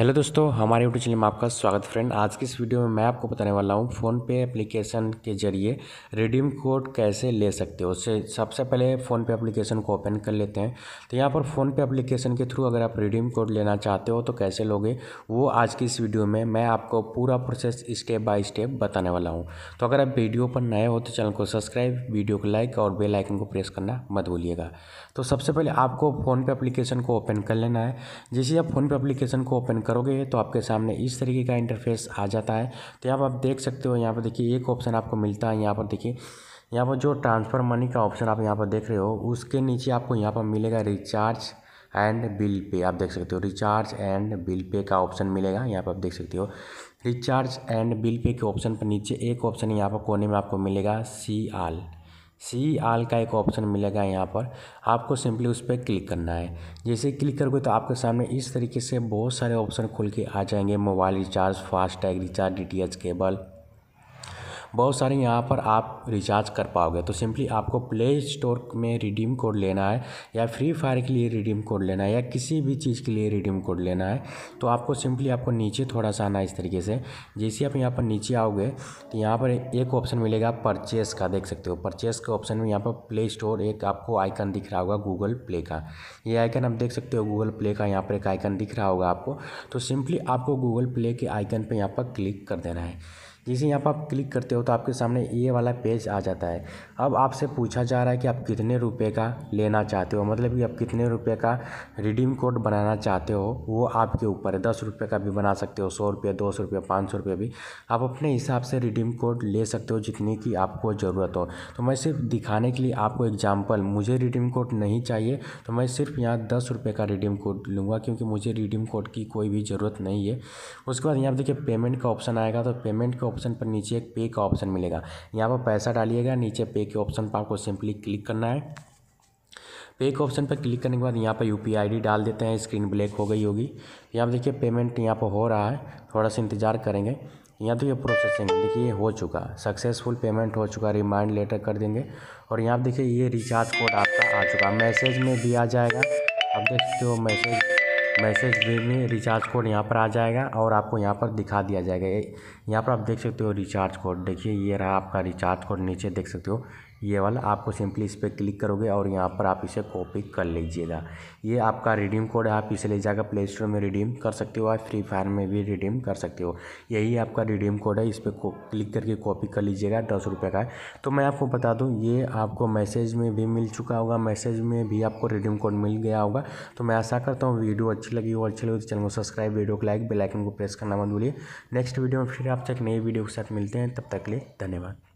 hello दोस्तों हमारे YouTube channel में आपका स्वागत फ्रेंड आज की इस वीडियो में मैं आपको बताने वाला हूँ फ़ोनपे एप्लीकेशन के जरिए रिडीम कोड कैसे ले सकते हो उससे सबसे पहले फ़ोनपे एप्लीकेशन को ओपन कर लेते हैं तो यहाँ पर फ़ोनपे एप्लीकेशन के थ्रू अगर आप रिडीम कोड लेना चाहते हो तो कैसे लोगे वो आज की इस वीडियो में मैं आपको पूरा प्रोसेस स्टेप बाई स्टेप बताने वाला हूँ तो अगर आप वीडियो पर नए हो तो चैनल को सब्सक्राइब वीडियो को लाइक और बेल आइकन को प्रेस करना मत भूलिएगा तो सबसे पहले आपको फ़ोनपे एप्लीकेशन को ओपन कर लेना है जैसे आप फोन पे अप्लीकेशन को ओपन करोगे तो आपके सामने इस तरीके का इंटरफेस आ जाता है तो यहाँ पर आप देख सकते हो यहाँ पर देखिए एक ऑप्शन आपको मिलता है यहाँ पर देखिए यहाँ पर जो ट्रांसफ़र मनी का ऑप्शन आप यहाँ पर देख रहे हो उसके नीचे आपको यहाँ पर मिलेगा रिचार्ज एंड बिल पे आप देख सकते हो रिचार्ज एंड बिल पे का ऑप्शन मिलेगा यहाँ पर आप देख सकते हो रिचार्ज एंड बिल पे के ऑप्शन पर नीचे एक ऑप्शन यहाँ पर कोने में आपको मिलेगा सी आल सी आल का एक ऑप्शन मिलेगा यहाँ पर आपको सिंपली उस पर क्लिक करना है जैसे क्लिक करोगे तो आपके सामने इस तरीके से बहुत सारे ऑप्शन खुल के आ जाएंगे mobile recharge FASTag recharge D cable बहुत सारे यहाँ पर आप रिचार्ज कर पाओगे तो सिंपली आपको प्ले स्टोर में रिडीम कोड लेना है या फ्री फायर के लिए रिडीम कोड लेना है या किसी भी चीज़ के लिए रिडीम कोड लेना है तो आपको सिंपली आपको नीचे थोड़ा सा आना है इस तरीके से जैसे आप यहाँ पर नीचे आओगे तो यहाँ पर एक ऑप्शन मिलेगा परचेस का देख सकते हो परचेस के ऑप्शन में यहाँ पर प्ले स्टोर एक आपको आइकन दिख रहा होगा गूगल प्ले का ये आइकन आप देख सकते हो गूगल प्ले का यहाँ पर एक आइकन दिख रहा होगा आपको तो सिंपली आपको गूगल प्ले के आइकन पर यहाँ पर क्लिक कर देना है जैसे यहाँ पर आप क्लिक करते हो तो आपके सामने ये वाला पेज आ जाता है अब आपसे पूछा जा रहा है कि आप कितने रुपए का लेना चाहते हो मतलब कि आप कितने रुपए का रिडीम कोड बनाना चाहते हो वो आपके ऊपर है दस रुपये का भी बना सकते हो सौ रुपये दो सौ रुपये पाँच सौ रुपये भी आप अपने हिसाब से रिडीम कोड ले सकते हो जितनी की आपको ज़रूरत हो तो मैं सिर्फ दिखाने के लिए आपको एग्जाम्पल मुझे रिडीम कोड नहीं चाहिए तो मैं सिर्फ यहाँ दस रुपये का रिडीम कोड लूँगा क्योंकि मुझे रिडीम कोड की कोई भी ज़रूरत नहीं है उसके बाद यहाँ देखिए पेमेंट का ऑप्शन आएगा तो पेमेंट का ऑप्शन पर नीचे एक पे का ऑप्शन मिलेगा यहाँ पर पैसा डालिएगा नीचे पे के ऑप्शन पर आपको सिंपली क्लिक करना है पे के ऑप्शन पर क्लिक करने के बाद यहाँ पर यू पी डाल देते हैं स्क्रीन ब्लैक हो गई होगी यहाँ पर देखिए पेमेंट यहाँ पर हो रहा है थोड़ा सा इंतज़ार करेंगे यहाँ तो ये प्रोसेसिंग देखिए हो चुका सक्सेसफुल पेमेंट हो चुका रिमाइंड लेटर कर देंगे और यहाँ देखिए ये रिचार्ज कोड आपका आ चुका मैसेज में भी आ जाएगा अब देखते हो मैसेज मैसेज वे में रिचार्ज कोड यहाँ पर आ जाएगा और आपको यहाँ पर दिखा दिया जाएगा यहाँ पर आप देख सकते हो रिचार्ज कोड देखिए ये रहा आपका रिचार्ज कोड नीचे देख सकते हो ये वाला आपको सिंपली इस पर क्लिक करोगे और यहाँ पर आप इसे कॉपी कर लीजिएगा ये आपका रिडीम कोड है आप इसे ले जाकर प्ले स्टोर में रिडीम कर सकते हो या फ्री फायर में भी रिडीम कर सकते हो यही आपका रिडीम कोड है इस पर क्लिक करके कॉपी कर लीजिएगा दस रुपये का तो मैं आपको बता दूँ ये आपको मैसेज में भी मिल चुका होगा मैसेज में भी आपको रिडीम कोड मिल गया होगा तो मैं आशा करता हूँ वीडियो अच्छी लगी हो अच्छी लगी तो चैनल को सब्सक्राइब वीडियो को लाइक बेलाइकन को प्रेस करना मत भूलिए नेक्स्ट वीडियो में फिर आप तक नई वीडियो के साथ मिलते हैं तब तक के लिए धन्यवाद